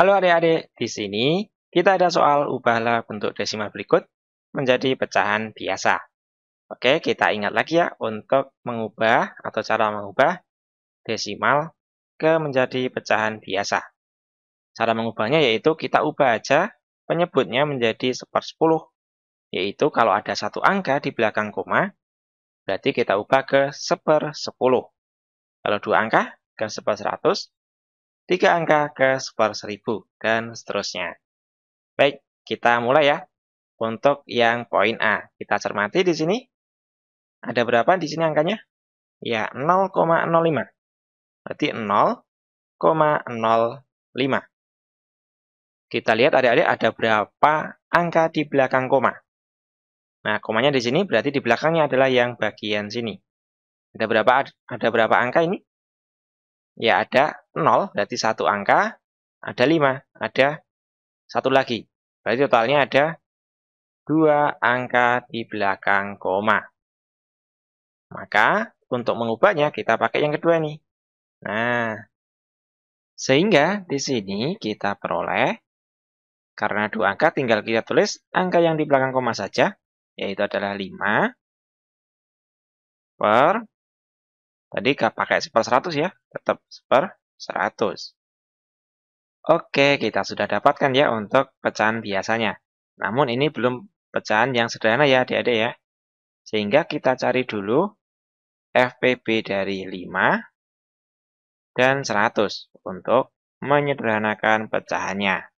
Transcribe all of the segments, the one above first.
Halo adik-adik, di sini kita ada soal ubahlah bentuk desimal berikut menjadi pecahan biasa. Oke, kita ingat lagi ya untuk mengubah atau cara mengubah desimal ke menjadi pecahan biasa. Cara mengubahnya yaitu kita ubah aja penyebutnya menjadi sepersepuluh. 10. Yaitu kalau ada satu angka di belakang koma, berarti kita ubah ke sepersepuluh. 10. Kalau dua angka ke seper 100, 3 angka ke skor 1000, dan seterusnya. Baik, kita mulai ya. Untuk yang poin A, kita cermati di sini. Ada berapa di sini angkanya? Ya, 0,05. Berarti 0,05. Kita lihat adik-adik ada berapa angka di belakang koma. Nah, komanya di sini berarti di belakangnya adalah yang bagian sini. Ada berapa ada berapa angka ini? ya ada 0 berarti satu angka, ada 5, ada satu lagi. Berarti totalnya ada dua angka di belakang koma. Maka untuk mengubahnya kita pakai yang kedua nih. Nah, sehingga di sini kita peroleh karena dua angka tinggal kita tulis angka yang di belakang koma saja, yaitu adalah 5 per Tadi pakai per 100 ya, tetap per 100. Oke, kita sudah dapatkan ya untuk pecahan biasanya. Namun ini belum pecahan yang sederhana ya adik-adik ya. Sehingga kita cari dulu FPB dari 5 dan 100 untuk menyederhanakan pecahannya.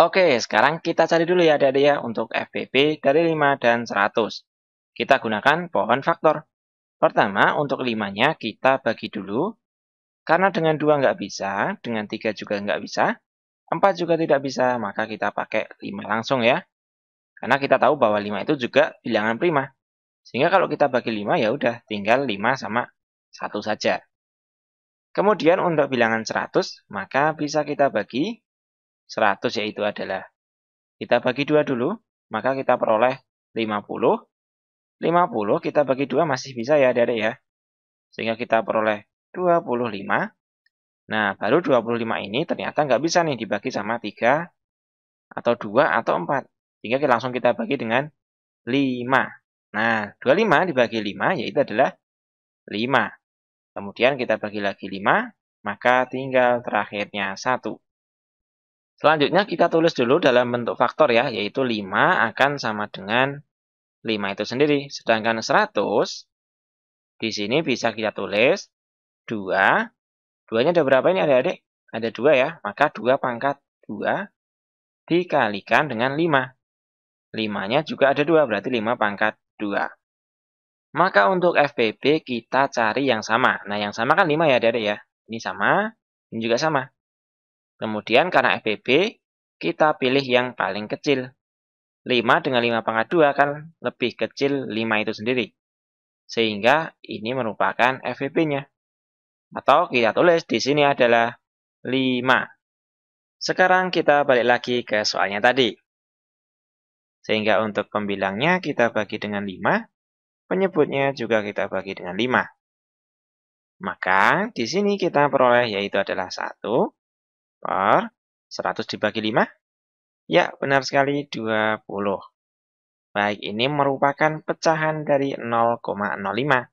Oke, sekarang kita cari dulu ya adik-adik ya untuk FPB dari 5 dan 100. Kita gunakan pohon faktor. Pertama, untuk limanya kita bagi dulu. Karena dengan dua nggak bisa, dengan tiga juga nggak bisa, empat juga tidak bisa, maka kita pakai lima langsung ya. Karena kita tahu bahwa lima itu juga bilangan prima. Sehingga kalau kita bagi lima ya udah tinggal lima sama satu saja. Kemudian untuk bilangan 100, maka bisa kita bagi 100 yaitu adalah kita bagi dua dulu, maka kita peroleh 50 50 kita bagi 2 masih bisa ya adik-adik ya. Sehingga kita peroleh 25. Nah, baru 25 ini ternyata nggak bisa nih dibagi sama 3 atau 2 atau 4. Sehingga kita langsung kita bagi dengan 5. Nah, 25 dibagi 5 yaitu adalah 5. Kemudian kita bagi lagi 5, maka tinggal terakhirnya 1. Selanjutnya kita tulis dulu dalam bentuk faktor ya, yaitu 5 akan sama dengan 5 itu sendiri. Sedangkan 100 di sini bisa kita tulis 2. 2-nya ada berapa ini adik-adik? Ada 2 ya. Maka 2 pangkat 2 dikalikan dengan 5. 5-nya juga ada 2, berarti 5 pangkat 2. Maka untuk FPB kita cari yang sama. Nah, yang sama kan 5 ya adik-adik ya. Ini sama, ini juga sama. Kemudian karena FPB, kita pilih yang paling kecil. 5 dengan 5 pangkat 2 kan lebih kecil 5 itu sendiri. Sehingga ini merupakan FVP-nya. Atau kita tulis di sini adalah 5. Sekarang kita balik lagi ke soalnya tadi. Sehingga untuk pembilangnya kita bagi dengan 5, penyebutnya juga kita bagi dengan 5. Maka di sini kita peroleh yaitu adalah 1 per 100 dibagi 5 Ya, benar sekali 20. Baik, ini merupakan pecahan dari 0,05.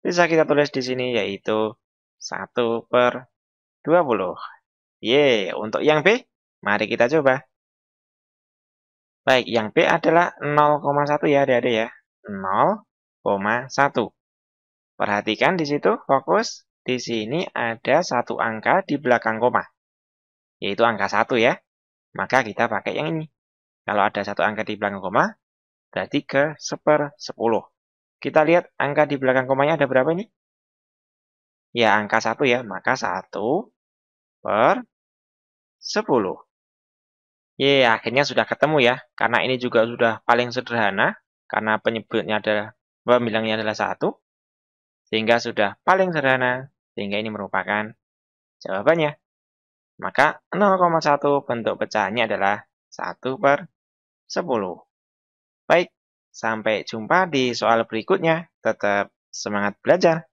Bisa kita tulis di sini yaitu 1 per 20. Ye, untuk yang B, mari kita coba. Baik, yang B adalah 0,1 ya adik-adik ya. 0,1. Perhatikan di situ, fokus. Di sini ada satu angka di belakang koma. Yaitu angka 1 ya maka kita pakai yang ini. Kalau ada satu angka di belakang koma, berarti ke seper 10. Kita lihat angka di belakang komanya ada berapa ini? Ya, angka satu ya, maka satu per 10. Ya akhirnya sudah ketemu ya. Karena ini juga sudah paling sederhana, karena penyebutnya adalah pembilangnya adalah satu, sehingga sudah paling sederhana, sehingga ini merupakan jawabannya. Maka 0,1 bentuk pecahannya adalah 1 per 10. Baik, sampai jumpa di soal berikutnya. Tetap semangat belajar.